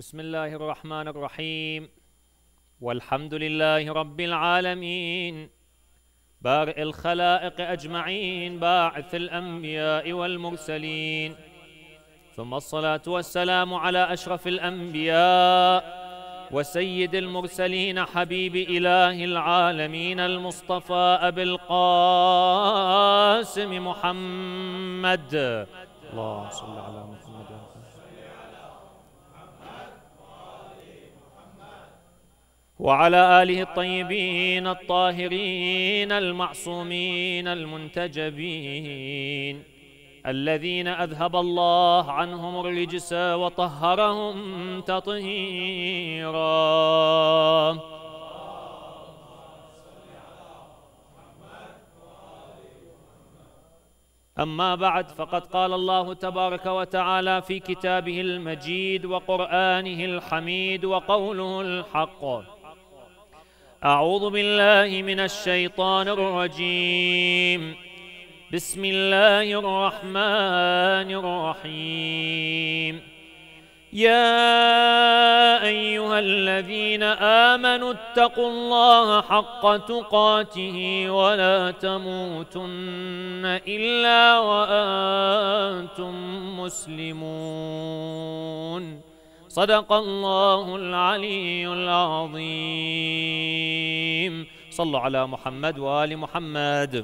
بسم الله الرحمن الرحيم والحمد لله رب العالمين بارئ الخلائق أجمعين باعث الأنبياء والمرسلين ثم الصلاة والسلام على أشرف الأنبياء وسيد المرسلين حبيب إله العالمين المصطفى أبي القاسم محمد الله صل على محمد وعلى آله الطيبين الطاهرين المعصومين المنتجبين الذين أذهب الله عنهم الرجس وطهرهم تطهيرا أما بعد فقد قال الله تبارك وتعالى في كتابه المجيد وقرآنه الحميد وقوله الحق أعوذ بالله من الشيطان الرجيم بسم الله الرحمن الرحيم يا أيها الذين آمنوا اتقوا الله حق تقاته ولا تموتن إلا وأنتم مسلمون صدق الله العلي العظيم صلوا على محمد وآل محمد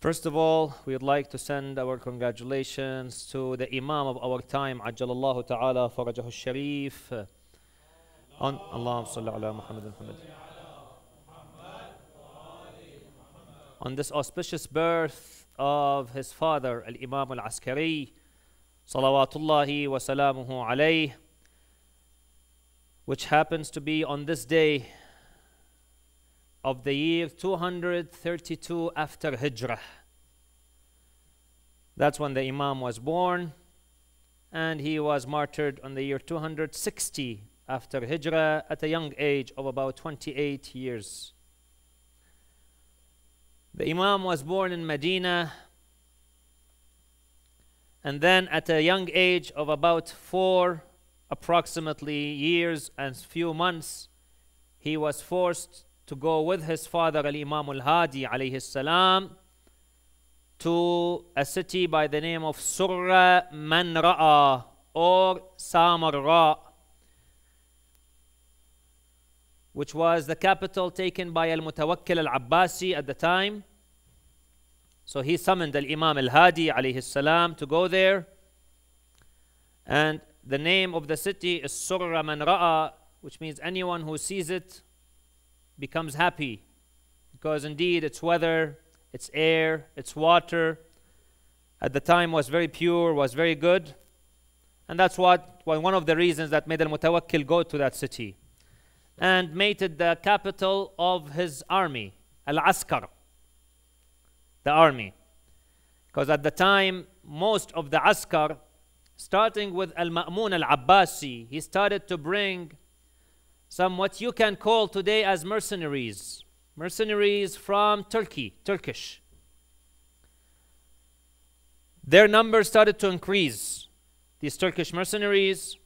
First of all, we would like to send our congratulations to the Imam of our time, Ajallahu Ta'ala Farajahu Sharif. On Allah ala Muhammad Muhammad. On this auspicious birth, of his father, Al Imam Al Askari, salawatullahi wa salamuhu alayh, which happens to be on this day of the year 232 after Hijrah. That's when the Imam was born, and he was martyred on the year 260 after Hijrah at a young age of about 28 years. The Imam was born in Medina and then at a young age of about four approximately years and few months, he was forced to go with his father al-Imam al-Hadi alayhi salam to a city by the name of Surra Manra'a or Samarra which was the capital taken by Al Mutawakkil Al Abbasi at the time. So he summoned Al Imam Al Hadi alayhi salam to go there. And the name of the city is Surra Man Ra'a, which means anyone who sees it becomes happy. Because indeed its weather, its air, its water at the time was very pure, was very good. And that's what, well, one of the reasons that made Al Mutawakkil go to that city and made it the capital of his army, Al-Askar, the army. Because at the time, most of the Askar, starting with Al-Ma'mun Al-Abbasi, he started to bring some what you can call today as mercenaries, mercenaries from Turkey, Turkish. Their number started to increase, these Turkish mercenaries,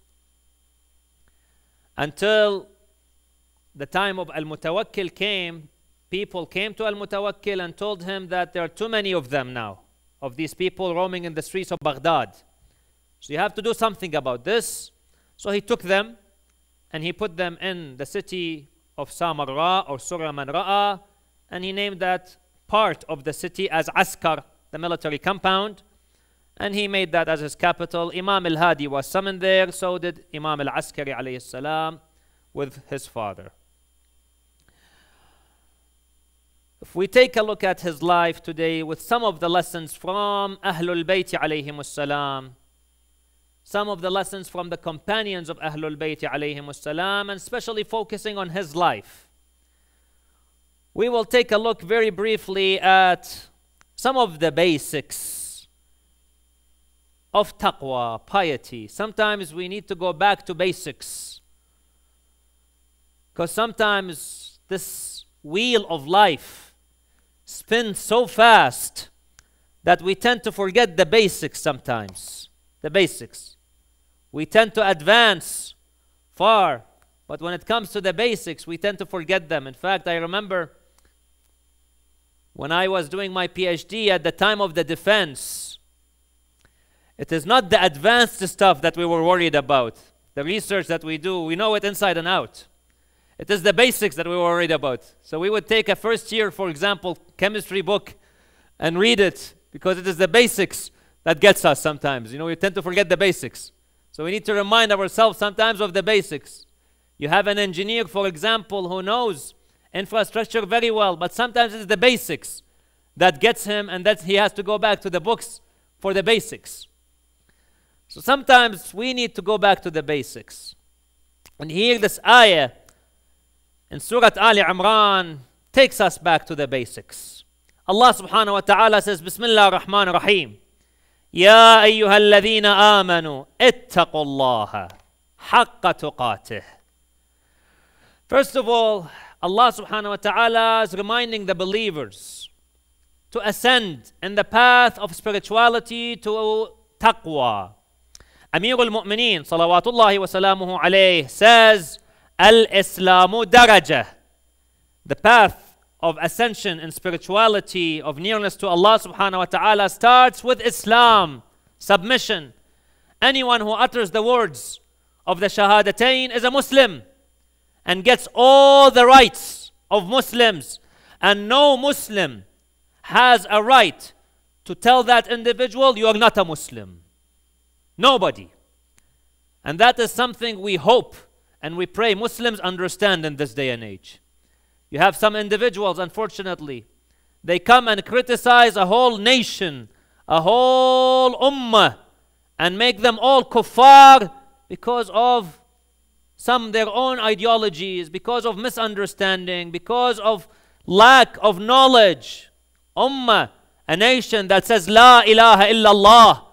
until the time of Al Mutawakkil came, people came to Al Mutawakkil and told him that there are too many of them now, of these people roaming in the streets of Baghdad. So you have to do something about this. So he took them and he put them in the city of Samarra or Manraa, and he named that part of the city as Askar, the military compound, and he made that as his capital. Imam al Hadi was summoned there, so did Imam al Askari alayhi salam with his father. If we take a look at his life today with some of the lessons from Ahlul Bayt alayhim salam, some of the lessons from the companions of Ahlul Bayt alayhim salam, and especially focusing on his life. We will take a look very briefly at some of the basics of taqwa, piety. Sometimes we need to go back to basics. Because sometimes this wheel of life spin so fast that we tend to forget the basics sometimes. The basics. We tend to advance far, but when it comes to the basics, we tend to forget them. In fact, I remember when I was doing my PhD at the time of the defense, it is not the advanced stuff that we were worried about. The research that we do, we know it inside and out. It is the basics that we were worried about. So we would take a first year, for example, chemistry book and read it because it is the basics that gets us sometimes. You know, we tend to forget the basics. So we need to remind ourselves sometimes of the basics. You have an engineer, for example, who knows infrastructure very well, but sometimes it's the basics that gets him and that he has to go back to the books for the basics. So sometimes we need to go back to the basics. And here this ayah and Surah Ali Imran takes us back to the basics. Allah subhanahu wa ta'ala says, Bismillah ar-Rahman ar-Rahim. يا أيها الذين آمنوا اتقوا الله حق تقاته. First of all, Allah subhanahu wa ta'ala is reminding the believers to ascend in the path of spirituality to taqwa. Amirul Mu'mineen, salawatullahi wa salamuhu alayhi, says, Al Islamu Daraja. The path of ascension and spirituality, of nearness to Allah subhanahu wa ta'ala starts with Islam, submission. Anyone who utters the words of the Shahadatain is a Muslim and gets all the rights of Muslims. And no Muslim has a right to tell that individual, you are not a Muslim. Nobody. And that is something we hope and we pray Muslims understand in this day and age. You have some individuals, unfortunately, they come and criticize a whole nation, a whole ummah, and make them all kuffar because of some their own ideologies, because of misunderstanding, because of lack of knowledge. Ummah, a nation that says La ilaha illallah,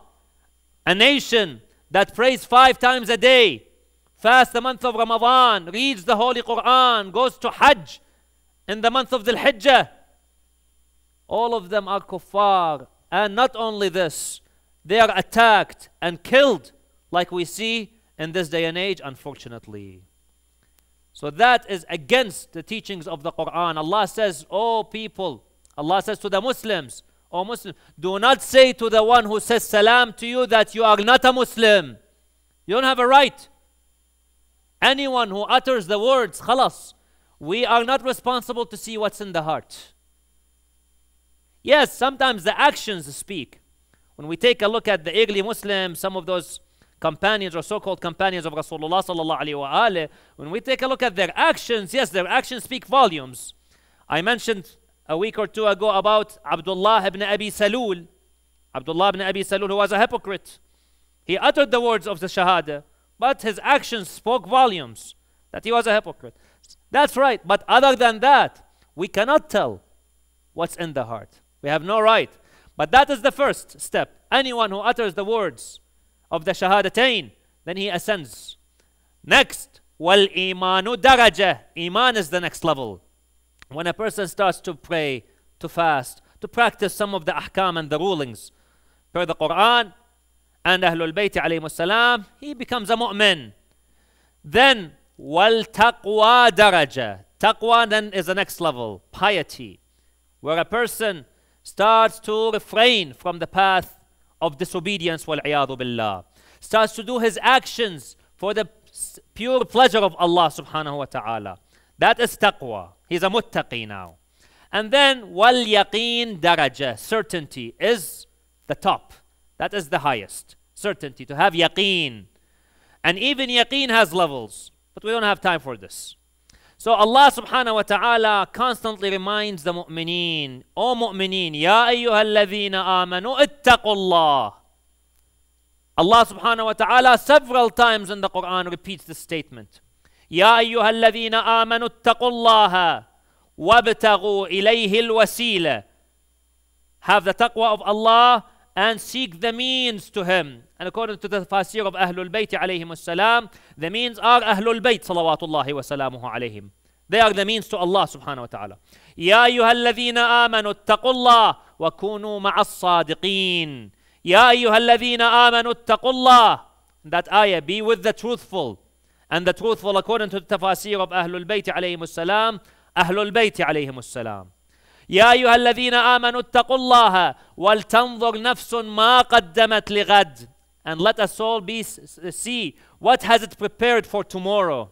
a nation that prays five times a day, Fast the month of Ramadan, reads the Holy Quran, goes to Hajj in the month of Dhul Hijjah. All of them are kuffar. And not only this, they are attacked and killed, like we see in this day and age, unfortunately. So that is against the teachings of the Quran. Allah says, O oh people, Allah says to the Muslims, O oh Muslim, do not say to the one who says salam to you that you are not a Muslim. You don't have a right. Anyone who utters the words, khalas, we are not responsible to see what's in the heart. Yes, sometimes the actions speak. When we take a look at the early Muslims, some of those companions or so-called companions of Rasulullah sallallahu alaihi when we take a look at their actions, yes, their actions speak volumes. I mentioned a week or two ago about Abdullah ibn Abi Salul. Abdullah ibn Abi Salul, who was a hypocrite. He uttered the words of the Shahada, but his actions spoke volumes that he was a hypocrite. That's right, but other than that, we cannot tell what's in the heart. We have no right. But that is the first step. Anyone who utters the words of the Shahadatain, then he ascends. Next, wal imanu daraja. Iman is the next level. When a person starts to pray, to fast, to practice some of the ahkam and the rulings per the Quran, and Ahlul Bayt alayhi salam, he becomes a mu'min. Then, wal taqwa daraja. Taqwa then is the next level, piety, where a person starts to refrain from the path of disobedience, wal billah. Starts to do his actions for the pure pleasure of Allah subhanahu wa ta'ala. That is taqwa. He's a muttaqi now. And then wal yaqeen daraja, certainty is the top. That is the highest certainty, to have yaqeen. And even yaqeen has levels, but we don't have time for this. So Allah subhanahu wa ta'ala constantly reminds the mu'mineen, O mu'mineen, Ya ayyuhalladhina amanu ittaqullah. Allah subhanahu wa ta'ala several times in the Quran repeats this statement. Ya ayyuhalladhina amanu ittaqullaha wabtaghu ilayhi alwasila. Have the taqwa of Allah and seek the means to him. And according to the tafsir of Ahlul Bayt alayhim salam, the means are Ahlul Bayt salawatullahi wa salamuhu alayhim. They are the means to Allah subhanahu wa ta'ala. يا أيها الذين آمنوا اتقوا الله وكونوا مع الصادقين. يا أيها الذين آمنوا اتقوا الله. That ayah, be with the truthful. And the truthful according to the tafsir of Ahlul Bayt alayhim salam, Ahlul Bayt alayhim salam. يا أيها الذين آمنوا اتقوا الله ولتنظر نفس ما قدمت لغد and let us all be see what has it prepared for tomorrow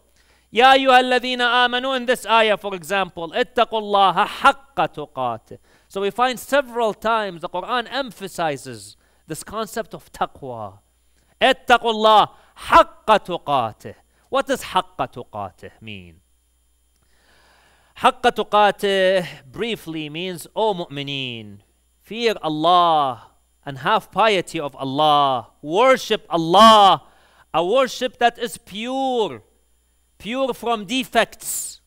يا أيها الذين آمنوا in this ayah for example اتقوا الله حق تقاته so we find several times the Quran emphasizes this concept of taqwa اتقوا الله حق تقاته what does حق تقاته mean حق briefly means, O mu'mineen, fear Allah and have piety of Allah. Worship Allah, a worship that is pure, pure from defects.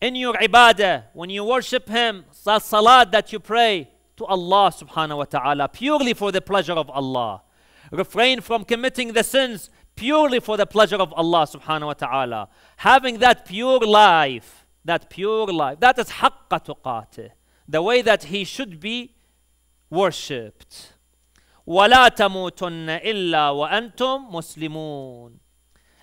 In your ibadah, when you worship Him, the salat that you pray to Allah subhanahu wa ta'ala, purely for the pleasure of Allah. Refrain from committing the sins purely for the pleasure of Allah subhanahu wa ta'ala. Having that pure life that pure life. That is haqqa tuqatih, the way that he should be worshipped. وَلَا تَمُوتُنَّ إِلَّا وَأَنْتُمْ مُسْلِمُونَ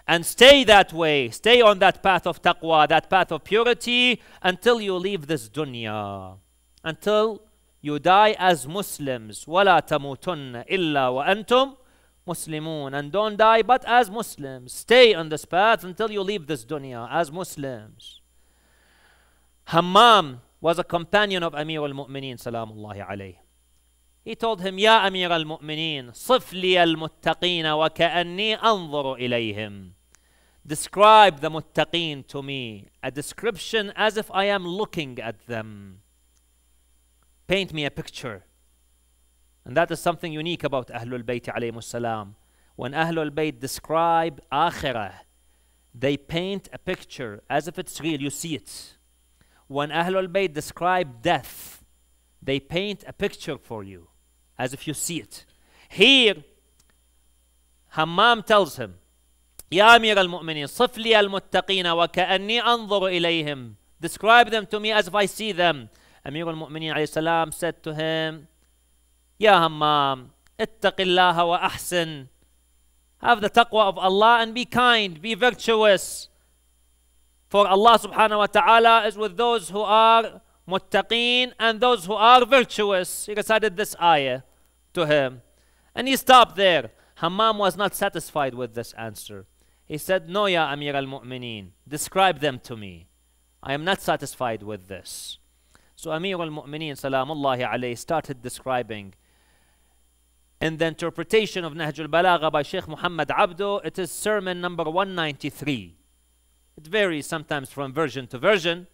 And stay that way, stay on that path of taqwa, that path of purity, until you leave this dunya, until you die as Muslims. وَلَا تَمُوتُنَّ إِلَّا وَأَنْتُمْ مسلمون. and don't die but as Muslims. Stay on this path until you leave this dunya as Muslims. Hammam was a companion of Amir al-Mu'mineen salamullahi alayh. He told him, Ya Amir al-Mu'mineen, صفلي المتقين وكأني أنظر إليهم. Describe the muttaqeen to me, a description as if I am looking at them. Paint me a picture. And that is something unique about Ahlul Bayt alayhi salam. When Ahlul Bayt describe akhirah, they paint a picture as if it's real, you see it when Ahlul Bayt describe death, they paint a picture for you as if you see it. Here, Hammam tells him, يا أمير المؤمنين صف لي المتقين وكأني أنظر إليهم Describe them to me as if I see them. Amir al-Mu'mineen alayhi said to him, يا همام اتق الله وأحسن Have the taqwa of Allah and be kind, be virtuous. For Allah subhanahu wa ta'ala is with those who are muttaqeen and those who are virtuous. He recited this ayah to him. And he stopped there. Hammam was not satisfied with this answer. He said, No, Ya Amir al Mu'mineen, describe them to me. I am not satisfied with this. So Amir al Mu'mineen, salamullahi alayhi, started describing. In the interpretation of Nahjul Balagha by Sheikh Muhammad Abdo, it is sermon number 193. It varies sometimes from version to version,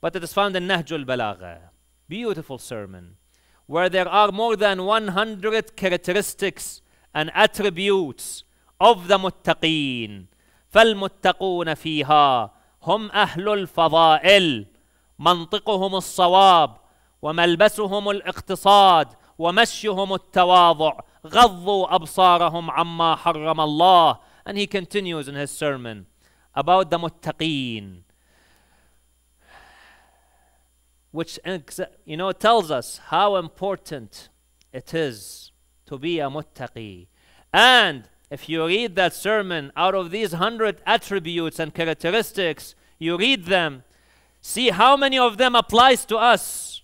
but it is found in Nahjul Balagha. Beautiful sermon, where there are more than 100 characteristics and attributes of the muttaqeen. فالمتقون فيها هم أهل الفضائل منطقهم الصواب وملبسهم الاقتصاد ومشيهم التواضع غضوا أبصارهم عما حرم الله and he continues in his sermon about the muttaqeen, which you know tells us how important it is to be a muttaqi. And if you read that sermon, out of these hundred attributes and characteristics, you read them, see how many of them applies to us.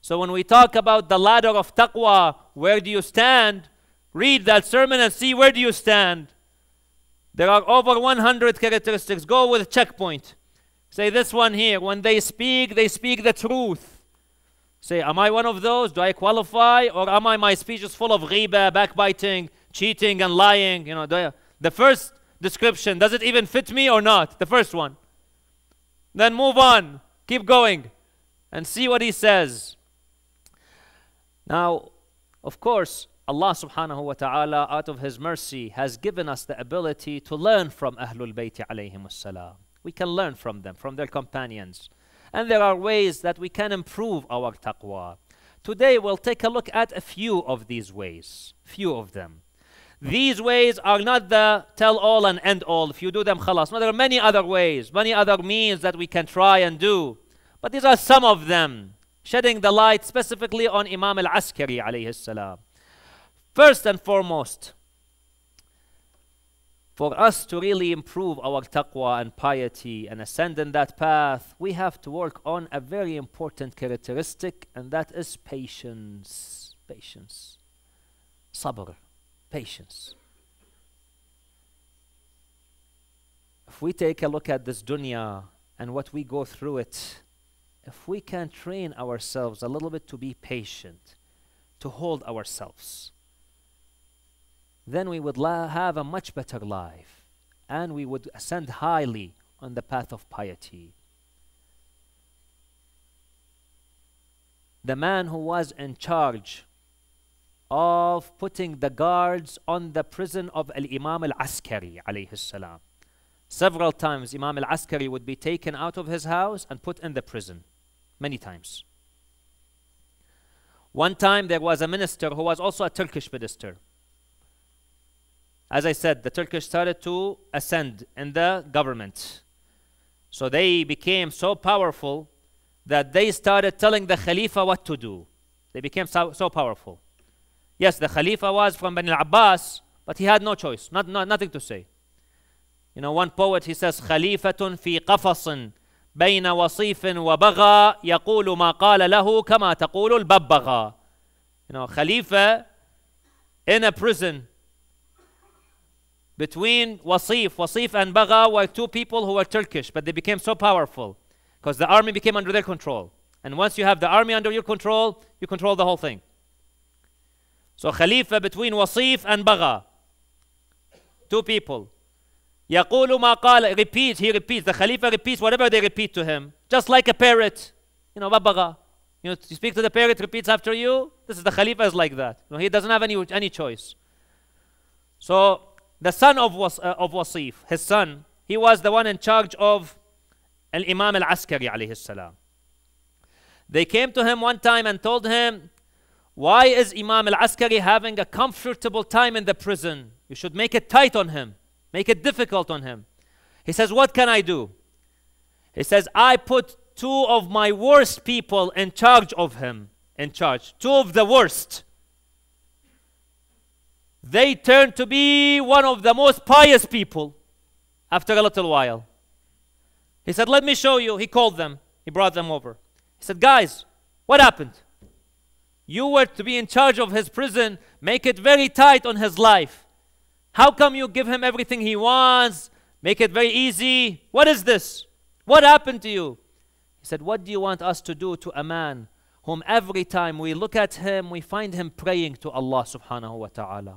So when we talk about the ladder of taqwa, where do you stand? Read that sermon and see where do you stand. There are over 100 characteristics. Go with checkpoint. Say this one here. When they speak, they speak the truth. Say, am I one of those? Do I qualify? Or am I, my speech is full of riba, backbiting, cheating, and lying? You know, I, the first description, does it even fit me or not? The first one. Then move on. Keep going and see what he says. Now, of course, Allah subhanahu wa ta'ala, out of His mercy, has given us the ability to learn from Ahlul Bayt alayhim salam. We can learn from them, from their companions. And there are ways that we can improve our taqwa. Today we'll take a look at a few of these ways, few of them. These ways are not the tell all and end all. If you do them, khalas. No, there are many other ways, many other means that we can try and do. But these are some of them, shedding the light specifically on Imam al Askari alayhi salam. First and foremost, for us to really improve our taqwa and piety and ascend in that path, we have to work on a very important characteristic, and that is patience. Patience. Sabr. Patience. If we take a look at this dunya and what we go through it, if we can train ourselves a little bit to be patient, to hold ourselves, then we would have a much better life and we would ascend highly on the path of piety. The man who was in charge of putting the guards on the prison of Al Imam Al Askari, Several times, Imam Al Askari would be taken out of his house and put in the prison, many times. One time, there was a minister who was also a Turkish minister as I said, the Turkish started to ascend in the government. So they became so powerful that they started telling the Khalifa what to do. They became so, so powerful. Yes, the Khalifa was from Bani al-Abbas, but he had no choice, not, not, nothing to say. You know, one poet, he says, Khalifa في قفص بين وصيف وبغى يقول ما قال له كما تقول الببغاء. You know, Khalifa in a prison between Wasif, Wasif and Bagha were two people who were Turkish, but they became so powerful because the army became under their control. And once you have the army under your control, you control the whole thing. So Khalifa between Wasif and Bagha, two people. يقول ما قال repeats he repeats the Khalifa repeats whatever they repeat to him just like a parrot you know ببغى you know you speak to the parrot repeats after you this is the Khalifa is like that you know, he doesn't have any any choice so the son of, was, uh, of Wasif, his son, he was the one in charge of Al Imam Al Askari They came to him one time and told him, Why is Imam Al Askari having a comfortable time in the prison? You should make it tight on him, make it difficult on him. He says, What can I do? He says, I put two of my worst people in charge of him, in charge, two of the worst they turned to be one of the most pious people after a little while. He said, Let me show you. He called them, he brought them over. He said, Guys, what happened? You were to be in charge of his prison, make it very tight on his life. How come you give him everything he wants, make it very easy? What is this? What happened to you? He said, What do you want us to do to a man whom every time we look at him, we find him praying to Allah subhanahu wa ta'ala?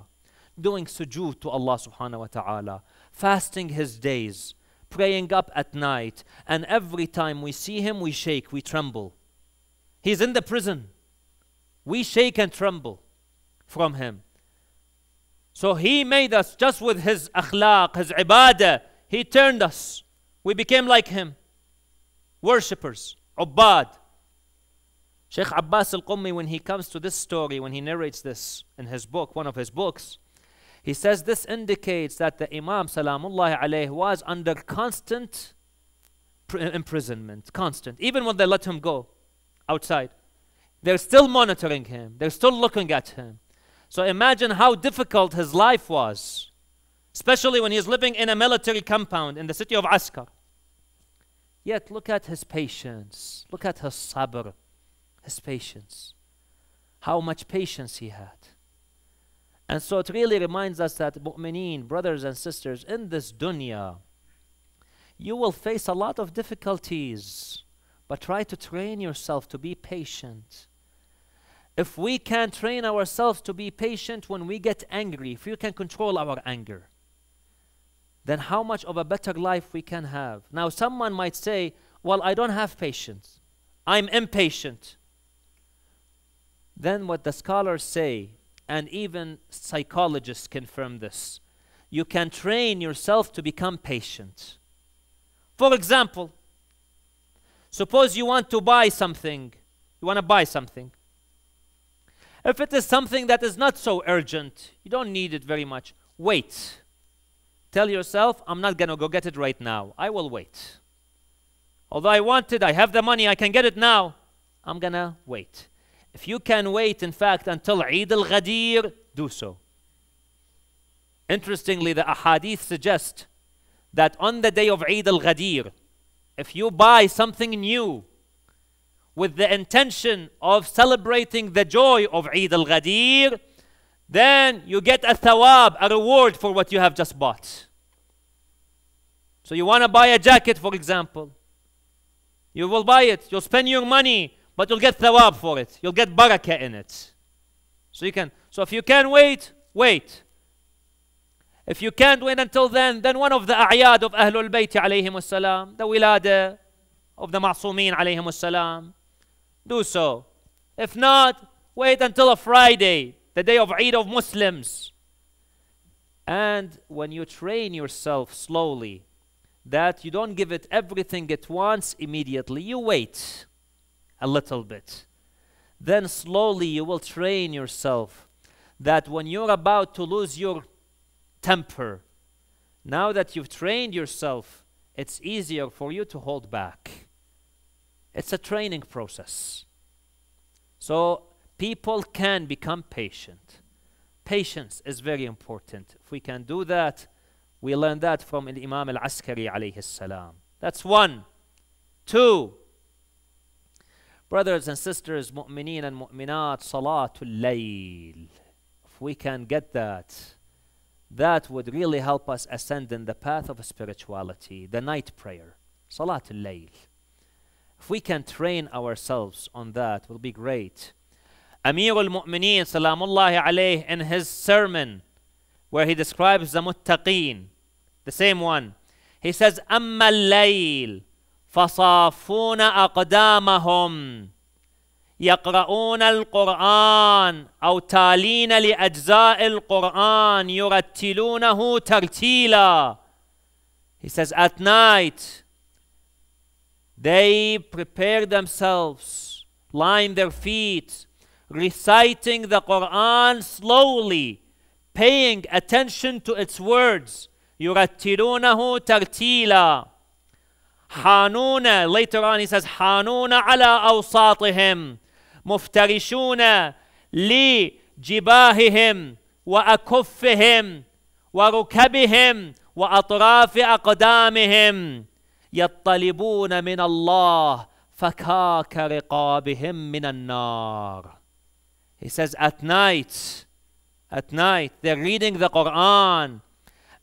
doing sujood to Allah subhanahu wa ta'ala, fasting his days, praying up at night, and every time we see him, we shake, we tremble. He's in the prison. We shake and tremble from him. So he made us just with his akhlaq, his ibadah. He turned us. We became like him. Worshippers, ubbad. Sheikh Abbas al-Qummi, when he comes to this story, when he narrates this in his book, one of his books, he says this indicates that the Imam Salamullah alayhi was under constant imprisonment, constant, even when they let him go outside. They're still monitoring him, they're still looking at him. So imagine how difficult his life was, especially when he's living in a military compound in the city of Askar. Yet look at his patience, look at his sabr, his patience, how much patience he had. And so it really reminds us that mu'mineen, brothers and sisters, in this dunya, you will face a lot of difficulties, but try to train yourself to be patient. If we can train ourselves to be patient when we get angry, if we can control our anger, then how much of a better life we can have. Now, someone might say, Well, I don't have patience, I'm impatient. Then, what the scholars say and even psychologists confirm this. You can train yourself to become patient. For example, suppose you want to buy something. You want to buy something. If it is something that is not so urgent, you don't need it very much, wait. Tell yourself, I'm not going to go get it right now. I will wait. Although I want it, I have the money, I can get it now. I'm going to wait. If you can wait, in fact, until Eid al Ghadir, do so. Interestingly, the ahadith suggest that on the day of Eid al Ghadir, if you buy something new with the intention of celebrating the joy of Eid al Ghadir, then you get a thawab, a reward for what you have just bought. So you want to buy a jacket, for example. You will buy it. You'll spend your money but you'll get thawab for it. You'll get barakah in it. So you can. So if you can wait, wait. If you can't wait until then, then one of the a'yad of Ahlul Bayt alayhim salam, the wilada of the Ma'sumin alayhim salam, do so. If not, wait until a Friday, the day of Eid of Muslims. And when you train yourself slowly, that you don't give it everything at once immediately, you wait a little bit. Then slowly you will train yourself that when you're about to lose your temper, now that you've trained yourself, it's easier for you to hold back. It's a training process. So people can become patient. Patience is very important. If we can do that, we learn that from Imam al-Askari That's one. Two, Brothers and sisters, mu'mineen and mu'minat, salatul layl. If we can get that, that would really help us ascend in the path of spirituality, the night prayer, salatul layl. If we can train ourselves on that, will be great. Amir al-Mu'mineen, salamullahi alayh, in his sermon, where he describes the muttaqeen, the same one, he says, أَمَّا اللَّيْلِ فصافون أقدامهم يقرؤون القرآن أو تالين لأجزاء القرآن يرتلونه ترتيلا He says at night they prepare themselves line their feet reciting the Quran slowly paying attention to its words يرتلونه ترتيلا Hanuna. Later on, he says, Hanuna على awsatihim, muftarishuna لجباههم jibahihim wa وأطراف wa rukabihim wa يطلبون من الله فكاك رقابهم من النار. He says, at night, at night, they're reading the Quran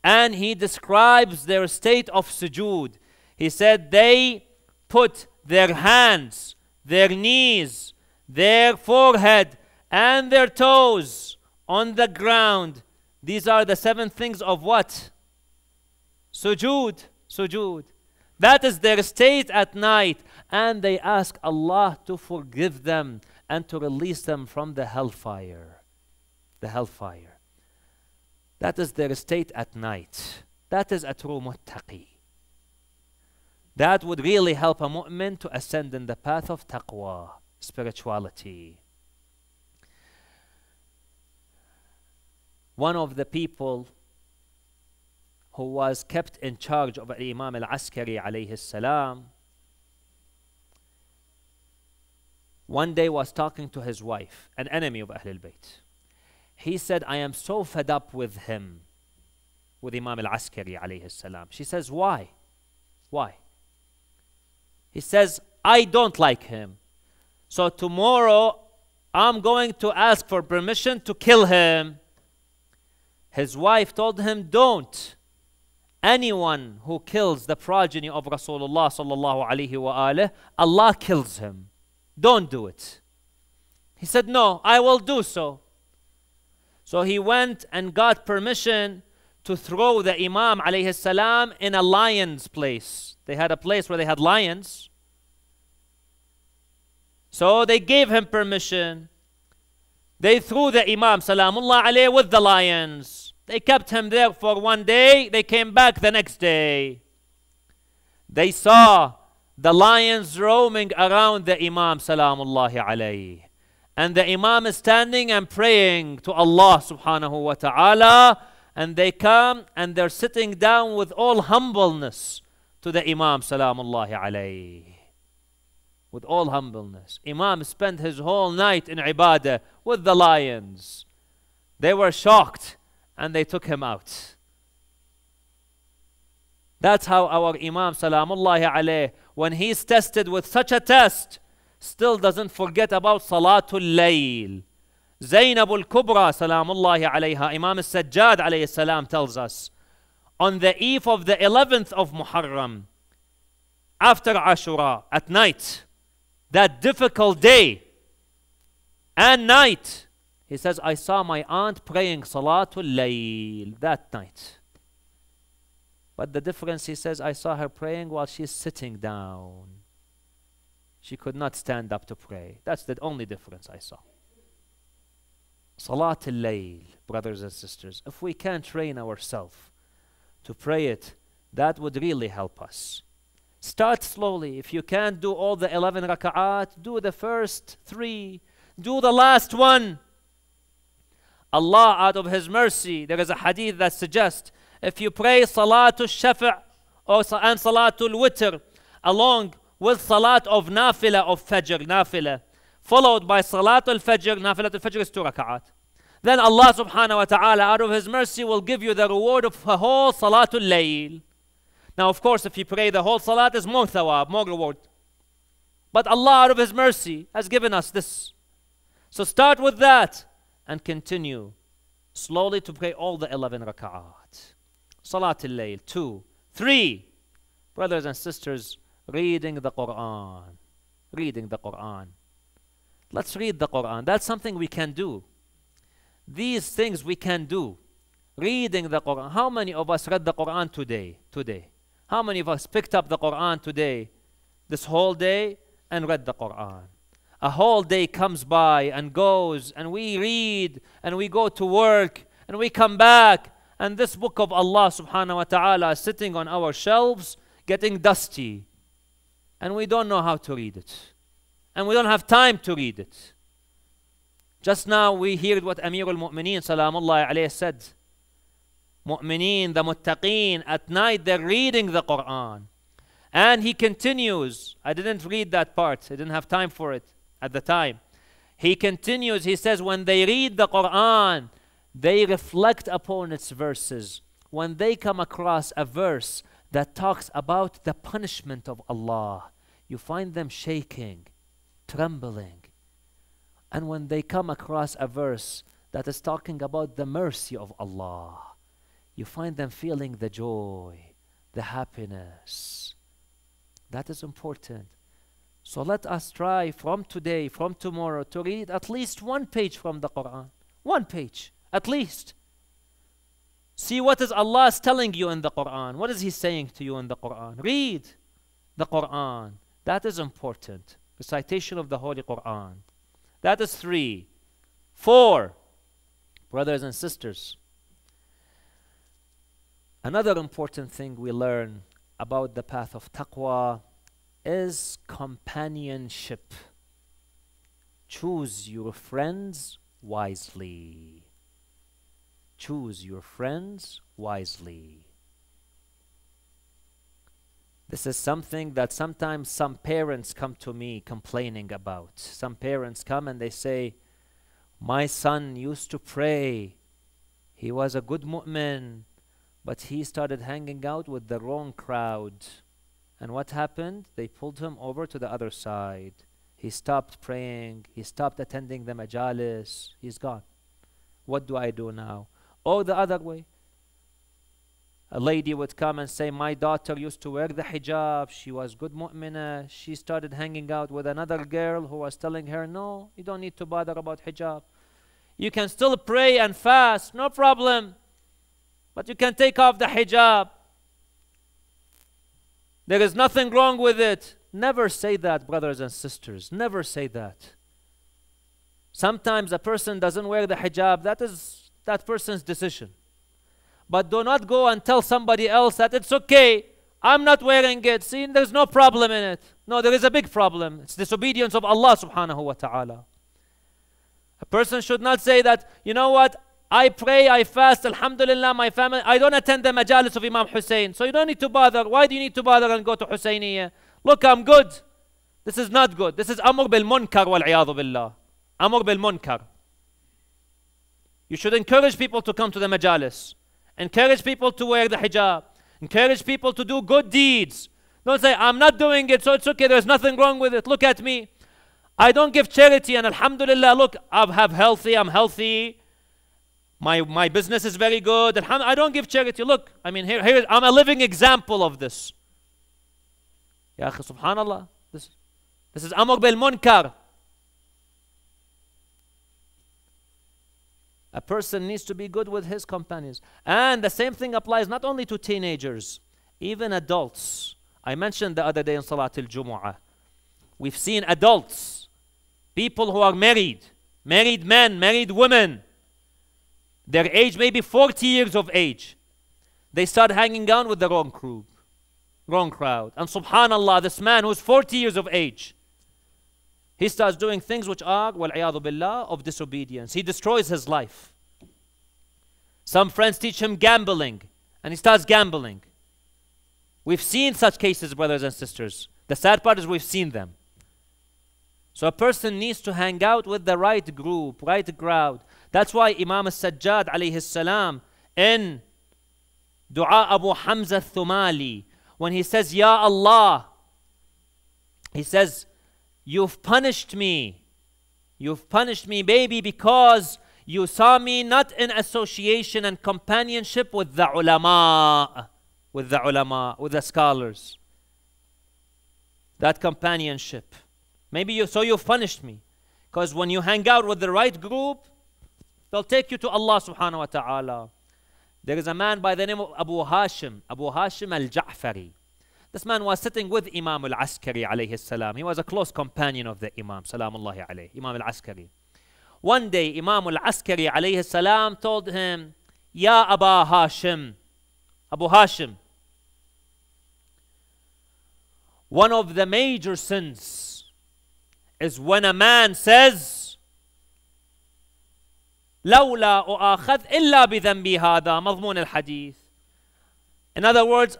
and he describes their state of sujood. He said, They put their hands, their knees, their forehead, and their toes on the ground. These are the seven things of what? Sujud, sujud. That is their state at night. And they ask Allah to forgive them and to release them from the hellfire. The hellfire. That is their state at night. That is a true muttaqi. That would really help a mu'min to ascend in the path of taqwa, spirituality. One of the people who was kept in charge of Imam al-Askari salam, one day was talking to his wife, an enemy of Ahlul Bayt. He said, I am so fed up with him, with Imam al-Askari salam. She says, why? Why? He says, I don't like him. So tomorrow I'm going to ask for permission to kill him. His wife told him, Don't. Anyone who kills the progeny of Rasulullah sallallahu alaihi wasallam, Allah kills him. Don't do it. He said, No, I will do so. So he went and got permission to throw the Imam alayhi salam in a lion's place. They had a place where they had lions. So they gave him permission. They threw the Imam salamullah alayhi with the lions. They kept him there for one day. They came back the next day. They saw the lions roaming around the Imam salamullah alayhi. And the Imam is standing and praying to Allah subhanahu wa ta'ala and they come and they're sitting down with all humbleness to the Imam Salamullahi alayhi. With all humbleness. Imam spent his whole night in ibadah with the lions. They were shocked and they took him out. That's how our Imam Salamullahi alayhi, when he's tested with such a test, still doesn't forget about Salatul Layl. Zainab al-Kubra, salamullahi alayha, Imam al-Sajjad alayhi salam tells us, on the eve of the 11th of Muharram, after Ashura, at night, that difficult day and night, he says, I saw my aunt praying Salatul Layl that night. But the difference, he says, I saw her praying while she's sitting down. She could not stand up to pray. That's the only difference I saw. Salat al Layl, brothers and sisters, if we can train ourselves to pray it, that would really help us. Start slowly. If you can't do all the 11 raka'at, do the first three, do the last one. Allah, out of His mercy, there is a hadith that suggests if you pray Salatul Shafi' or, and Salatul Witr along with Salat of Nafila of Fajr, Nafila, followed by Salatul Fajr, al Fajr is two rak'at. Then Allah subhanahu wa ta'ala, out of His mercy, will give you the reward of a whole Salatul Layl. Now, of course, if you pray the whole Salat, is more thawab, more reward. But Allah, out of His mercy, has given us this. So start with that and continue slowly to pray all the 11 rak'at. Salatul Layl, two, three. Brothers and sisters, reading the Quran. Reading the Quran. Let's read the Quran. That's something we can do. These things we can do. Reading the Quran. How many of us read the Quran today? Today. How many of us picked up the Quran today, this whole day, and read the Quran? A whole day comes by and goes, and we read, and we go to work, and we come back, and this book of Allah subhanahu wa ta'ala is sitting on our shelves, getting dusty, and we don't know how to read it and we don't have time to read it. Just now we heard what Amir al-Mu'mineen salamullah said. Mu'mineen, the muttaqeen, at night they're reading the Quran. And he continues, I didn't read that part, I didn't have time for it at the time. He continues, he says, when they read the Quran, they reflect upon its verses. When they come across a verse that talks about the punishment of Allah, you find them shaking trembling. And when they come across a verse that is talking about the mercy of Allah, you find them feeling the joy, the happiness. That is important. So let us try from today, from tomorrow, to read at least one page from the Quran. One page, at least. See what is Allah is telling you in the Quran. What is He saying to you in the Quran? Read the Quran. That is important recitation of the Holy Quran. That is three. Four, brothers and sisters. Another important thing we learn about the path of taqwa is companionship. Choose your friends wisely. Choose your friends wisely. This is something that sometimes some parents come to me complaining about. Some parents come and they say, My son used to pray. He was a good mu'min, but he started hanging out with the wrong crowd. And what happened? They pulled him over to the other side. He stopped praying. He stopped attending the majalis. He's gone. What do I do now? Oh, the other way a lady would come and say, My daughter used to wear the hijab. She was good mu'mina. She started hanging out with another girl who was telling her, No, you don't need to bother about hijab. You can still pray and fast, no problem. But you can take off the hijab. There is nothing wrong with it. Never say that, brothers and sisters. Never say that. Sometimes a person doesn't wear the hijab. That is that person's decision. But do not go and tell somebody else that it's okay. I'm not wearing it. See, there's no problem in it. No, there is a big problem. It's disobedience of Allah subhanahu wa ta'ala. A person should not say that, you know what, I pray, I fast, alhamdulillah, my family, I don't attend the majalis of Imam Hussein. So you don't need to bother. Why do you need to bother and go to Husseiniyyah? Look, I'm good. This is not good. This is amr bil munkar wal iyadu billah. Amr bil munkar. You should encourage people to come to the majalis. Encourage people to wear the hijab. Encourage people to do good deeds. Don't say, I'm not doing it, so it's okay. There's nothing wrong with it. Look at me. I don't give charity, and alhamdulillah, look, I have healthy, I'm healthy. My, my business is very good. I don't give charity. Look, I mean, here, here I'm a living example of this. Ya subhanallah. This, this is Amr bil Munkar. A person needs to be good with his companions. And the same thing applies not only to teenagers, even adults. I mentioned the other day in Salatul Jumu'ah. We've seen adults, people who are married, married men, married women. Their age may be 40 years of age. They start hanging out with the wrong group, wrong crowd. And subhanAllah, this man who's 40 years of age, he starts doing things which are, wal billah, of disobedience. He destroys his life. Some friends teach him gambling, and he starts gambling. We've seen such cases, brothers and sisters. The sad part is we've seen them. So a person needs to hang out with the right group, right crowd. That's why Imam sajjad alayhi salam in Dua Abu Hamza thumali when he says, Ya Allah, he says, You've punished me. You've punished me, baby, because you saw me not in association and companionship with the ulama, with the ulama, with the scholars. That companionship. Maybe you, so you've punished me. Because when you hang out with the right group, they'll take you to Allah subhanahu wa ta'ala. There is a man by the name of Abu Hashim, Abu Hashim al-Ja'fari. This man was sitting with Imam al-Askari alayhi salam. He was a close companion of the Imam, salamullahi alayhi, Imam al-Askari. One day, Imam al-Askari alayhi salam told him, Ya Aba Hashim, Abu Hashim, one of the major sins is when a man says, لولا أؤاخذ إلا بذنبي هذا مضمون الحديث. In other words,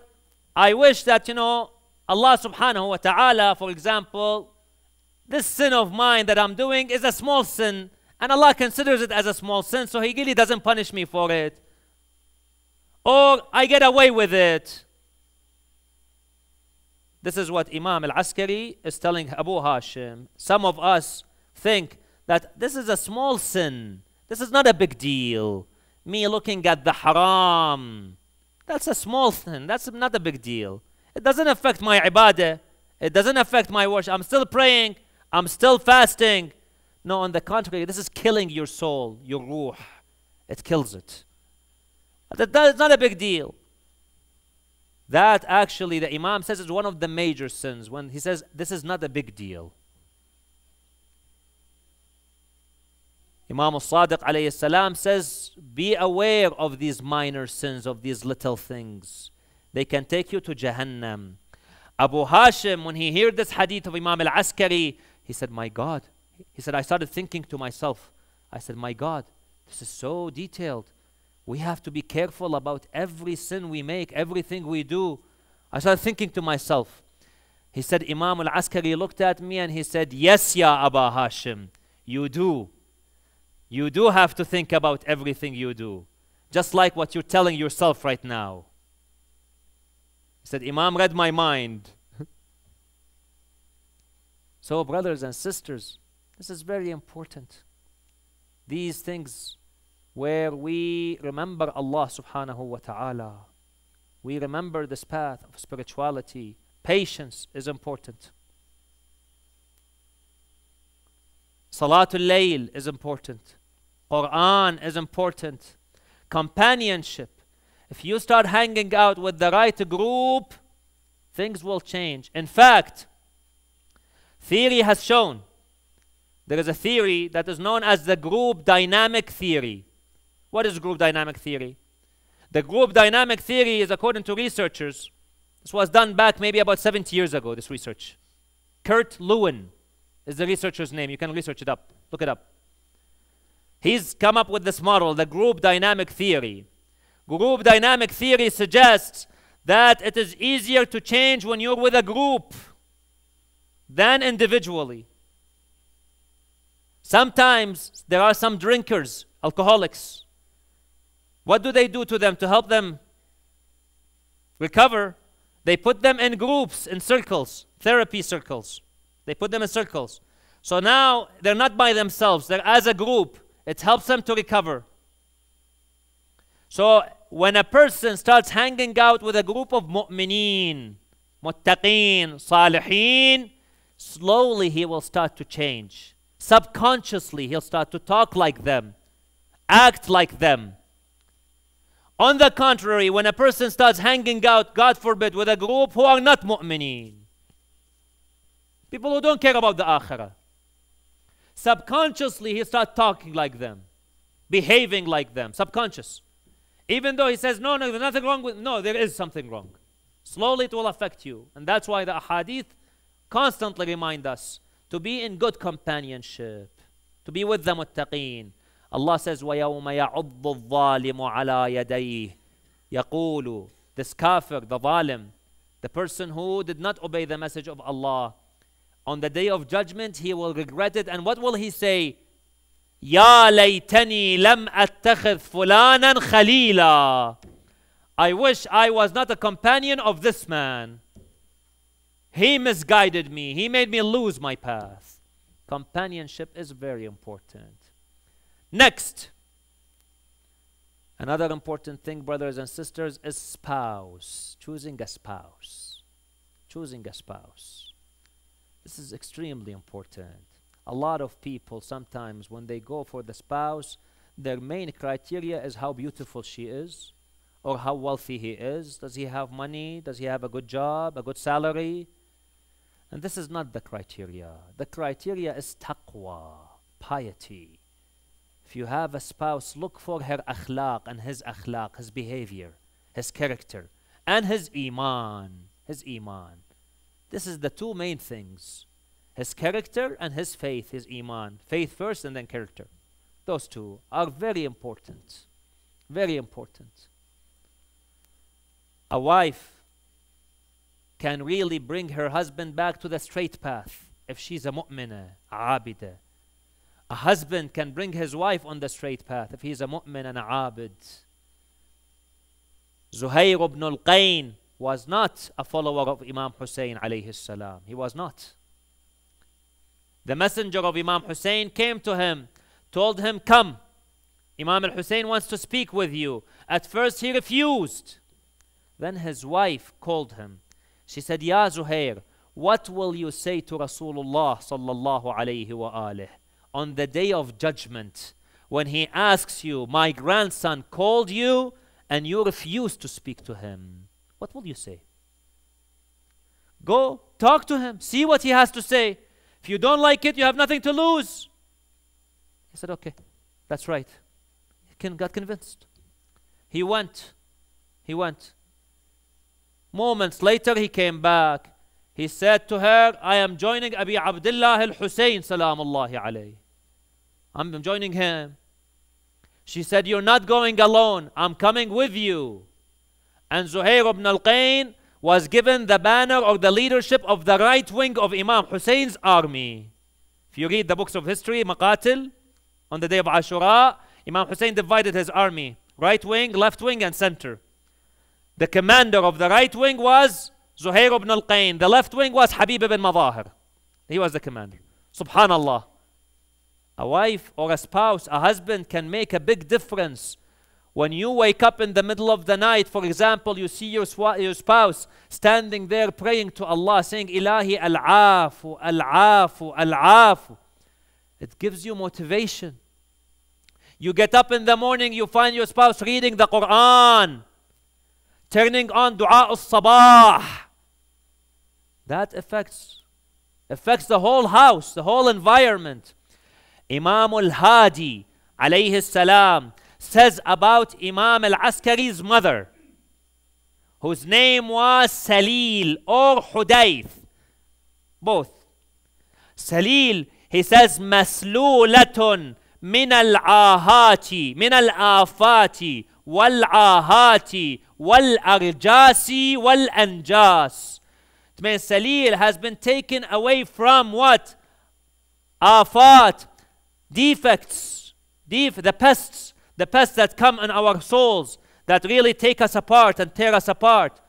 I wish that, you know, Allah subhanahu wa ta'ala, for example, this sin of mine that I'm doing is a small sin, and Allah considers it as a small sin, so He really doesn't punish me for it. Or I get away with it. This is what Imam al Askari is telling Abu Hashim. Some of us think that this is a small sin, this is not a big deal. Me looking at the haram that's a small thing. That's not a big deal. It doesn't affect my ibadah. It doesn't affect my worship. I'm still praying. I'm still fasting. No, on the contrary, this is killing your soul, your ruh. It kills it. That, that is not a big deal. That actually, the Imam says, is one of the major sins when he says this is not a big deal. Imam al-Sadiq alayhi salam says, be aware of these minor sins, of these little things. They can take you to Jahannam. Abu Hashim, when he heard this hadith of Imam al-Askari, he said, my God. He said, I started thinking to myself. I said, my God, this is so detailed. We have to be careful about every sin we make, everything we do. I started thinking to myself. He said, Imam al-Askari looked at me and he said, yes, Ya Abu Hashim, you do. You do have to think about everything you do, just like what you're telling yourself right now. He said, Imam read my mind. so, brothers and sisters, this is very important. These things where we remember Allah subhanahu wa ta'ala, we remember this path of spirituality. Patience is important. Salatul Layl is important. Quran is important. Companionship. If you start hanging out with the right group, things will change. In fact, theory has shown there is a theory that is known as the group dynamic theory. What is group dynamic theory? The group dynamic theory is, according to researchers, this was done back maybe about 70 years ago, this research. Kurt Lewin is the researcher's name. You can research it up, look it up. He's come up with this model, the group dynamic theory. Group dynamic theory suggests that it is easier to change when you're with a group than individually. Sometimes there are some drinkers, alcoholics. What do they do to them to help them recover? They put them in groups, in circles, therapy circles. They put them in circles. So now they're not by themselves, they're as a group. It helps them to recover. So when a person starts hanging out with a group of mu'mineen, muttaqeen, salihin, slowly he will start to change. Subconsciously, he'll start to talk like them, act like them. On the contrary, when a person starts hanging out, God forbid, with a group who are not mu'mineen, people who don't care about the akhirah, subconsciously he starts talking like them, behaving like them, subconscious. Even though he says, no, no, there's nothing wrong with, no, there is something wrong. Slowly it will affect you. And that's why the hadith constantly remind us to be in good companionship, to be with the muttaqeen. Allah says, وَيَوْمَ يَعُضُّ الظَّالِمُ عَلَى يَدَيْهِ يَقُولُ This kafir, the zalim, the person who did not obey the message of Allah, on the day of judgment, he will regret it. And what will he say? ya laytani lam أتخذ fulanan خليلا I wish I was not a companion of this man. He misguided me. He made me lose my path. Companionship is very important. Next, another important thing, brothers and sisters, is spouse. Choosing a spouse. Choosing a spouse. This is extremely important. A lot of people sometimes, when they go for the spouse, their main criteria is how beautiful she is or how wealthy he is. Does he have money? Does he have a good job, a good salary? And this is not the criteria. The criteria is taqwa, piety. If you have a spouse, look for her akhlaq and his akhlaq, his behavior, his character, and his iman, his iman. This is the two main things his character and his faith, his iman. Faith first and then character. Those two are very important. Very important. A wife can really bring her husband back to the straight path if she's a mu'mina, abida. A husband can bring his wife on the straight path if he's a mu'min and a abid. Zuhair ibn al Qain was not a follower of Imam Hussein alayhi salam. He was not. The messenger of Imam Hussein came to him, told him, Come, Imam al Hussein wants to speak with you. At first he refused. Then his wife called him. She said, Ya Zuhair, what will you say to Rasulullah sallallahu alayhi wa alih on the day of judgment when he asks you, My grandson called you and you refused to speak to him? What will you say? Go talk to him, see what he has to say. If you don't like it, you have nothing to lose. He said, Okay, that's right. He got convinced. He went. He went. Moments later, he came back. He said to her, I am joining Abi Abdullah al Hussein, salamullahi alayhi. I'm joining him. She said, You're not going alone. I'm coming with you. And Zuhair ibn al qain was given the banner or the leadership of the right wing of Imam Hussein's army. If you read the books of history, Maqatil, on the day of Ashura, Imam Hussein divided his army, right wing, left wing, and center. The commander of the right wing was Zuhair ibn al qain The left wing was Habib ibn Madahir. He was the commander. Subhanallah. A wife or a spouse, a husband can make a big difference when you wake up in the middle of the night, for example, you see your, your spouse standing there praying to Allah, saying, Ilahi al-afu, al-afu, al-afu. It gives you motivation. You get up in the morning, you find your spouse reading the Quran, turning on dua al-sabah. That affects, affects the whole house, the whole environment. Imam al-Hadi, alayhi salam, says about Imam al Askari's mother, whose name was Salil or Hudayth, both. Salil, he says, Maslulatun min al ahati, min al afati, wal ahati, wal arjasi, wal anjas. It means Salil has been taken away from what? Afat, defects, def- the pests, the pests that come in our souls that really take us apart and tear us apart.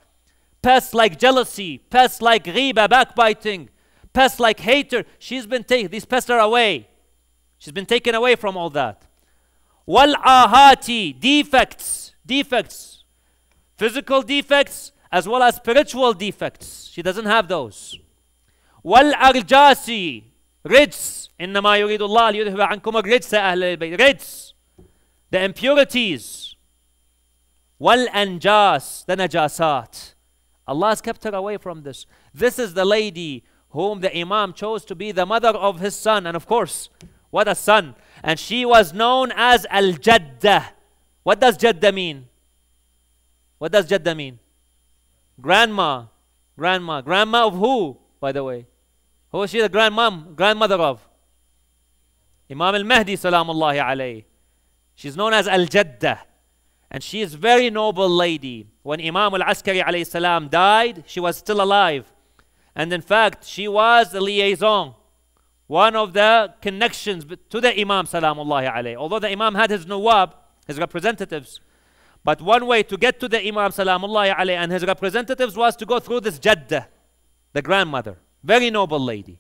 Pests like jealousy, pests like riba, backbiting, pests like hatred. She's been taken, these pests are away. She's been taken away from all that. Wal ahati, defects, defects, physical defects as well as spiritual defects. She doesn't have those. Wal arjasi, رجس إنما يريد الله ليذهب عنكم الرجس أهل البيت رجس the impurities, wal anjas, the najasat. Allah has kept her away from this. This is the lady whom the Imam chose to be the mother of his son, and of course, what a son! And she was known as Al Jaddah. What does Jadda mean? What does Jadda mean? Grandma. Grandma. Grandma of who, by the way? Who is she the grandmom, grandmother of? Imam al Mahdi, salamullahi alayhi. She's known as Al Jadda, And she is a very noble lady. When Imam al Askari salam died, she was still alive. And in fact, she was the liaison, one of the connections to the Imam salamullahi alayhi. Although the Imam had his nawab, his representatives. But one way to get to the Imam salamullahi alayhi and his representatives was to go through this Jadda, the grandmother. Very noble lady.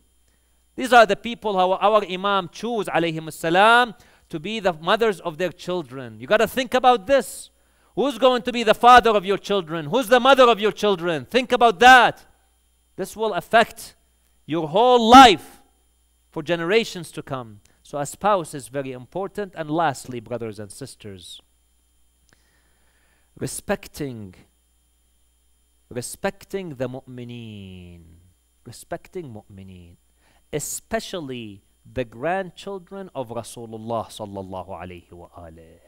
These are the people who our Imam chose alayhim salam to be the mothers of their children. You got to think about this. Who's going to be the father of your children? Who's the mother of your children? Think about that. This will affect your whole life for generations to come. So, a spouse is very important. And lastly, brothers and sisters, respecting respecting the mu'mineen respecting mu'mineen especially the grandchildren of Rasulullah sallallahu alayhi wa alayhi.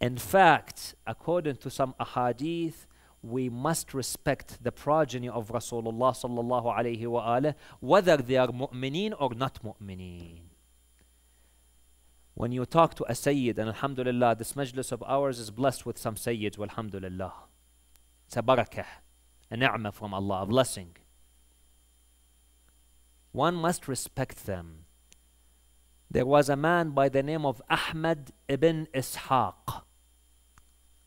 In fact, according to some ahadith, we must respect the progeny of Rasulullah sallallahu alayhi wa alayhi, whether they are mu'mineen or not mu'mineen. When you talk to a sayyid, and alhamdulillah, this majlis of ours is blessed with some sayyids, alhamdulillah. It's a barakah, a ni'mah from Allah, a blessing. One must respect them. There was a man by the name of Ahmad ibn Ishaq.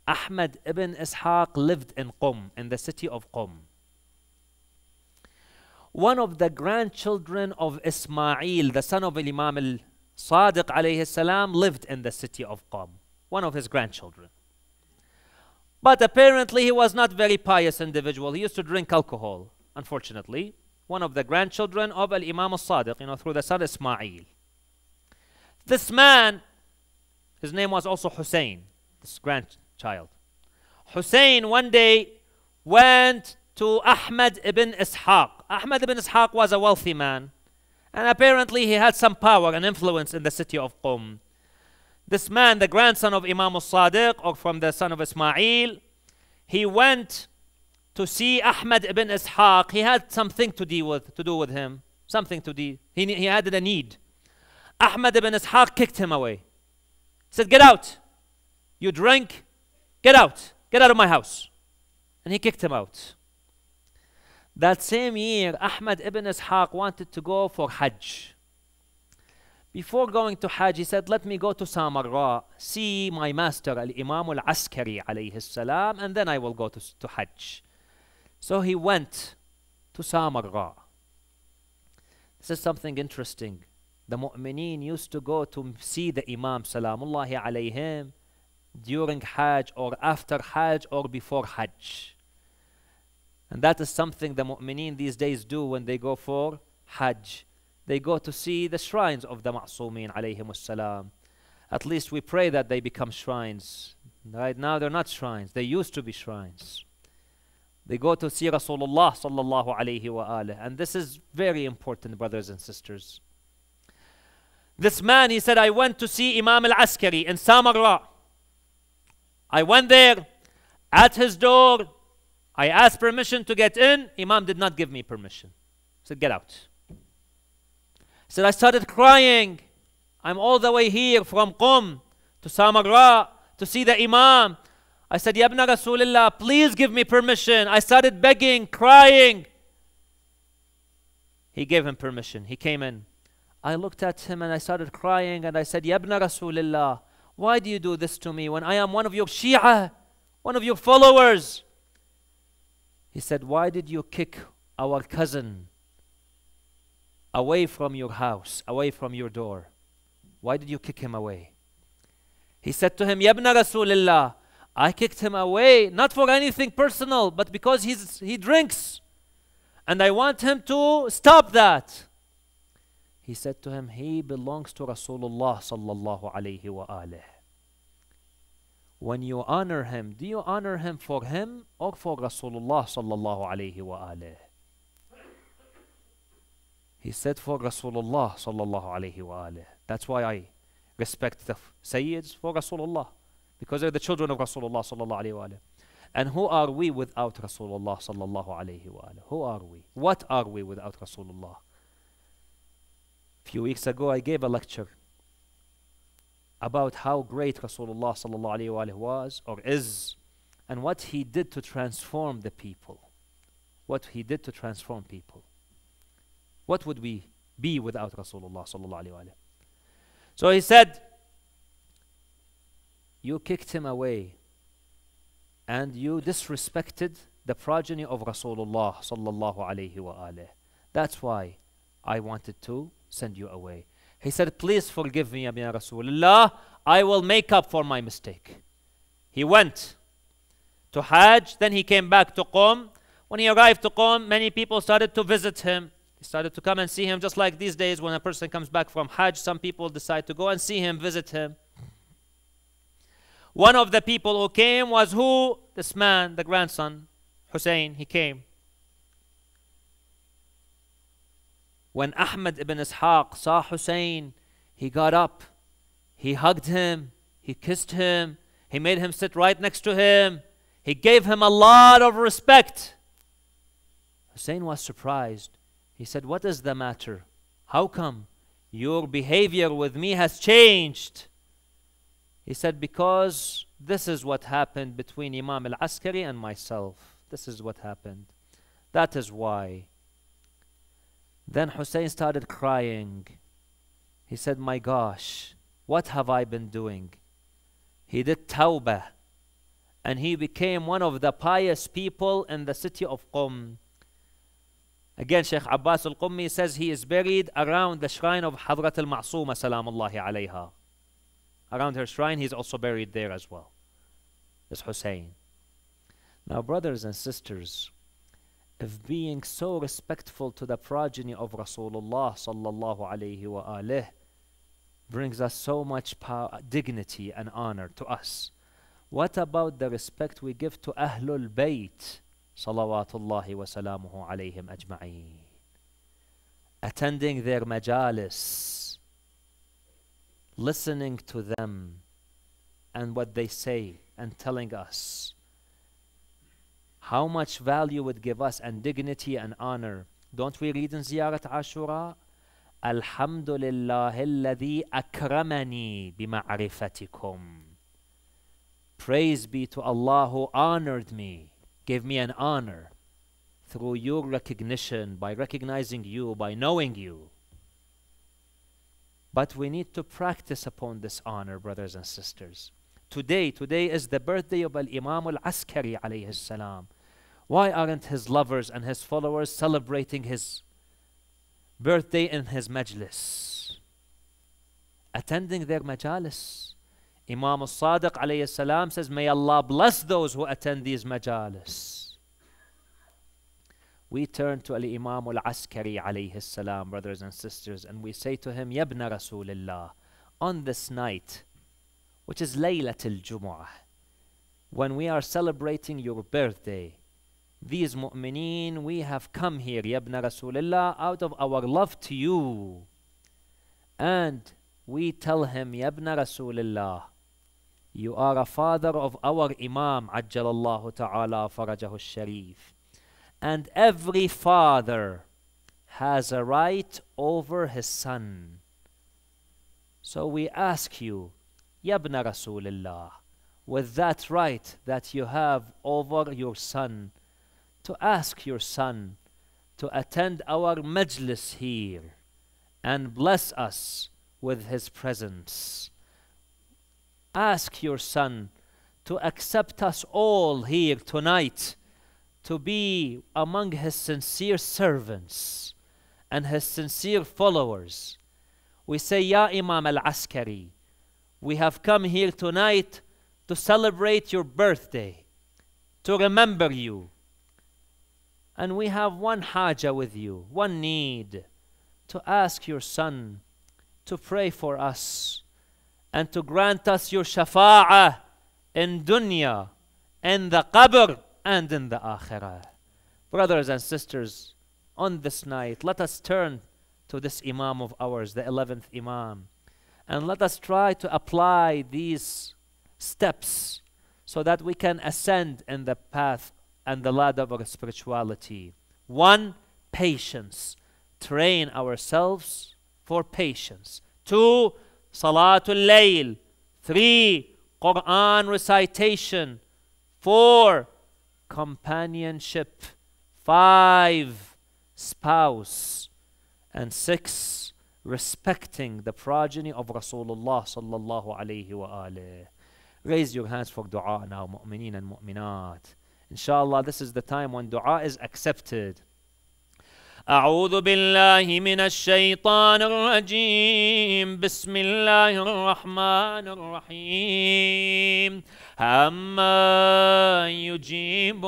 Ahmad ibn Ishaq lived in Qum, in the city of Qum. One of the grandchildren of Ismail, the son of Imam al Sadiq alayhi salam, lived in the city of Qum, one of his grandchildren. But apparently he was not very pious individual. He used to drink alcohol, unfortunately one of the grandchildren of Al Imam al Sadiq, you know, through the son Ismail. This man, his name was also Hussein, this grandchild. Hussein one day went to Ahmad ibn Ishaq. Ahmad ibn Ishaq was a wealthy man, and apparently he had some power and influence in the city of Qum. This man, the grandson of Imam al Sadiq, or from the son of Ismail, he went to see Ahmad ibn Ishaq, he had something to deal with, to do with him, something to deal. He, he had a need. Ahmad ibn Ishaq kicked him away. He said, "Get out! You drink. Get out! Get out of my house!" And he kicked him out. That same year, Ahmad ibn Ishaq wanted to go for Hajj. Before going to Hajj, he said, Let me go to Samarra, see my master, Al Imam al Askari, and then I will go to, to Hajj. So he went to Samarra. This is something interesting. The mu'mineen used to go to see the Imam Salamullahi alayhim during Hajj or after Hajj or before Hajj. And that is something the mu'mineen these days do when they go for Hajj. They go to see the shrines of the Ma'sumin alayhim salam. At least we pray that they become shrines. Right now they're not shrines. They used to be shrines. They go to see Rasulullah sallallahu alayhi wa alayhi. And this is very important, brothers and sisters. This man, he said, I went to see Imam al-Askari in Samarra. I went there, at his door, I asked permission to get in. Imam did not give me permission. He said, get out. He said, I started crying. I'm all the way here from Qum to Samarra to see the Imam. I said, Ibn Rasulullah, please give me permission. I started begging, crying. He gave him permission. He came in. I looked at him and I started crying and I said, Ibn Rasulullah, why do you do this to me when I am one of your Shia, one of your followers? He said, Why did you kick our cousin away from your house, away from your door? Why did you kick him away? He said to him, Ibn Rasulullah, I kicked him away, not for anything personal, but because he's, he drinks. And I want him to stop that. He said to him, He belongs to Rasulullah sallallahu wa When you honor him, do you honor him for him or for Rasulullah sallallahu wa He said for Rasulullah sallallahu wa That's why I respect the Sayyids for Rasulullah because they're the children of Rasulullah sallallahu alaihi wasallam. And who are we without Rasulullah sallallahu alaihi wasallam? Who are we? What are we without Rasulullah? A few weeks ago, I gave a lecture about how great Rasulullah sallallahu alaihi wasallam was or is, and what he did to transform the people. What he did to transform people. What would we be without Rasulullah sallallahu alaihi wasallam? So he said you kicked him away and you disrespected the progeny of Rasulullah sallallahu alayhi wa alayhi. That's why I wanted to send you away. He said, please forgive me, Ya Rasulullah. I will make up for my mistake. He went to Hajj, then he came back to Qom. When he arrived to Qom, many people started to visit him. He started to come and see him, just like these days when a person comes back from Hajj, some people decide to go and see him, visit him. One of the people who came was who? This man, the grandson, Hussein, he came. When Ahmed ibn Ishaq saw Hussein, he got up, he hugged him, he kissed him, he made him sit right next to him, he gave him a lot of respect. Hussein was surprised. He said, What is the matter? How come your behavior with me has changed? He said, Because this is what happened between Imam al Askari and myself. This is what happened. That is why. Then Hussein started crying. He said, My gosh, what have I been doing? He did tawbah and he became one of the pious people in the city of Qum. Again, Sheikh Abbas al Qummi says he is buried around the shrine of Hadrat al Ma'suma, salamullahi alayha around her shrine, he's also buried there as well. as Hussein. Now, brothers and sisters, if being so respectful to the progeny of Rasulullah sallallahu alayhi wa brings us so much power, dignity and honor to us, what about the respect we give to Ahlul Bayt salawatullahi wa salamuhu alayhim ajma'een? Attending their majalis, listening to them and what they say and telling us how much value would give us and dignity and honor. Don't we read in Ziyarat Ashura? "Alhamdulillah لله الذي أكرمني بمعرفتكم Praise be to Allah who honored me, gave me an honor through your recognition, by recognizing you, by knowing you. But we need to practice upon this honor, brothers and sisters. Today, today is the birthday of Al-Imam Al-Askari alayhi salam. Why aren't his lovers and his followers celebrating his birthday in his majlis? Attending their majalis. Imam Al-Sadiq alayhi salam says, May Allah bless those who attend these majalis we turn to Al-Imam Al-Askari alayhi salam, brothers and sisters, and we say to him, Yabna Rasulillah, on this night, which is Laylatul Jumu'ah, when we are celebrating your birthday, these mu'mineen, we have come here, Yabna Rasulillah, out of our love to you. And we tell him, Yabna Rasulillah, you are a father of our Imam, Ajjalallahu Ta'ala Farajahu Sharif. And every father has a right over his son. So we ask you, Yabna Rasulullah, with that right that you have over your son, to ask your son to attend our majlis here and bless us with his presence. Ask your son to accept us all here tonight to be among his sincere servants and his sincere followers. We say, Ya Imam al Askari, we have come here tonight to celebrate your birthday, to remember you. And we have one haja with you, one need to ask your son to pray for us and to grant us your shafa'ah in dunya, in the qabr and in the akhirah. Brothers and sisters, on this night, let us turn to this Imam of ours, the 11th Imam, and let us try to apply these steps so that we can ascend in the path and the ladder of spirituality. One, patience. Train ourselves for patience. Two, Salatul Layl. Three, Quran recitation. Four, companionship, five, spouse, and six, respecting the progeny of Rasulullah sallallahu alayhi wa alayhi. Raise your hands for dua now, mu'mineen and mu'minat. Inshallah, this is the time when dua is accepted. أعوذ بالله من الشيطان الرجيم بسم الله الرحمن الرحيم أما يجيب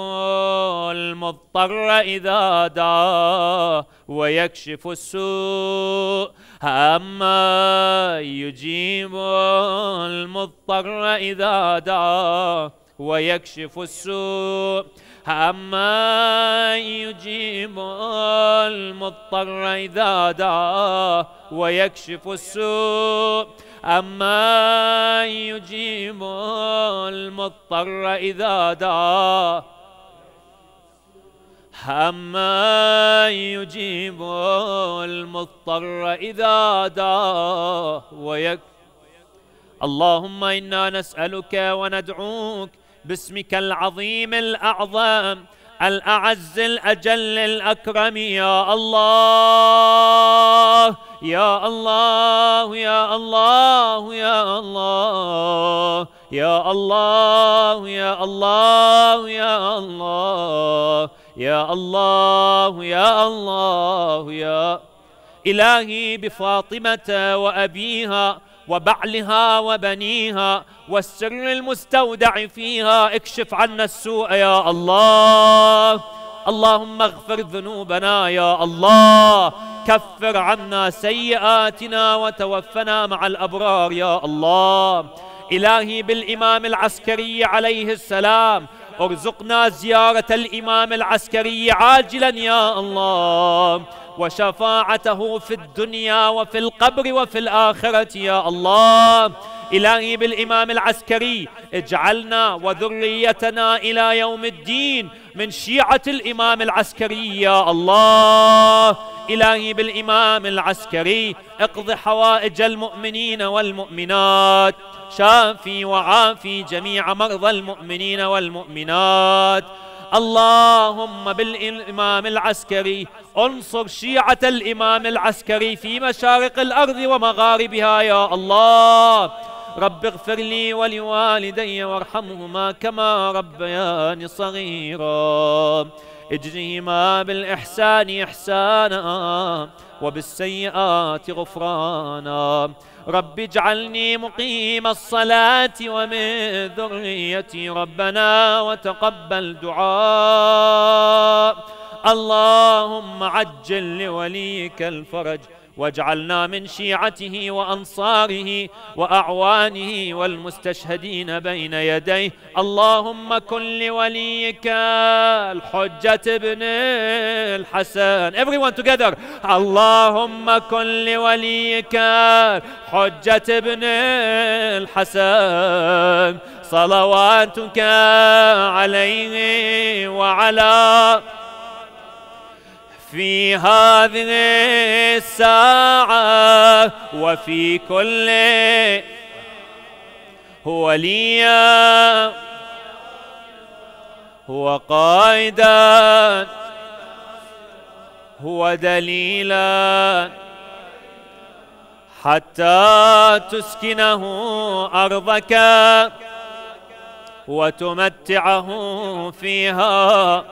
المضطر إذا دعاه ويكشف السوء أما يجيب المضطر إذا دعاه ويكشف السوء أما يجيب المضطر إذا دعاه ويكشف السوء أما يجيب المضطر إذا دعاه أما يجيب المضطر إذا دعاه ويكشف اللهم إنا نسألك وندعوك باسمك العظيم الأعظم الأعز الأجل الأكرم يا الله يا الله يا الله يا الله يا الله يا الله يا الله يا الله يا الله يا إلهي بفاطمة وأبيها وبعلها وبنيها والسر المستودع فيها اكشف عنا السوء يا الله اللهم اغفر ذنوبنا يا الله كفر عنا سيئاتنا وتوفنا مع الأبرار يا الله إلهي بالإمام العسكري عليه السلام ارزقنا زيارة الإمام العسكري عاجلا يا الله وشفاعته في الدنيا وفي القبر وفي الآخرة يا الله إلهي بالإمام العسكري اجعلنا وذريتنا إلى يوم الدين من شيعة الإمام العسكري يا الله إلهي بالإمام العسكري اقض حوائج المؤمنين والمؤمنات شافي وعافي جميع مرضى المؤمنين والمؤمنات اللهم بالإمام العسكري انصر شيعة الإمام العسكري في مشارق الأرض ومغاربها يا الله رب اغفر لي ولوالدي وارحمهما كما ربياني صغيرا اجزهما بالإحسان إحسانا وبالسيئات غفرانا رب اجعلني مقيم الصلاة ومن ذريتي ربنا وتقبل دعاء اللهم عجل لوليك الفرج واجعلنا من شيعته وأنصاره وأعوانه والمستشهدين بين يديه اللهم كن لوليك الحجة ابن الحسن everyone together اللهم كن لوليك حجة ابن الحسن صلواتك عليه وعلى في هذه الساعة وفي كل هو لي هو قائدا هو دليلا حتى تسكنه أرضك وتمتعه فيها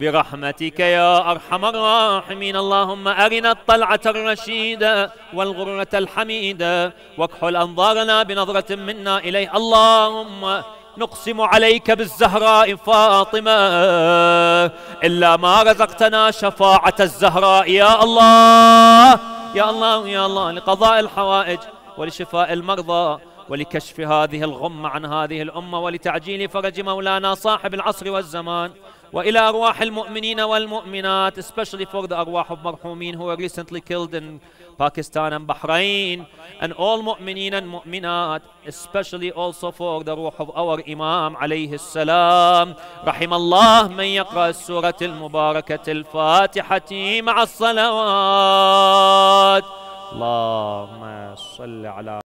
برحمتك يا أرحم الراحمين اللهم أرنا الطلعة الرشيدة والغرة الحميدة واكحل أنظارنا بنظرة منا إليه اللهم نقسم عليك بالزهراء فاطمة إلا ما رزقتنا شفاعة الزهراء يا الله يا الله يا الله لقضاء الحوائج ولشفاء المرضى ولكشف هذه الغمة عن هذه الأمة ولتعجيل فرج مولانا صاحب العصر والزمان وإلى أرواح المؤمنين والمؤمنات especially for the أرواح of مرحومين who were recently killed in Pakistan and Bahrain and all مؤمنين and مؤمنات especially also for the روح of our Imam عليه السلام رحم الله من يقرأ السورة المباركة الفاتحة مع الصلوات اللهم صل على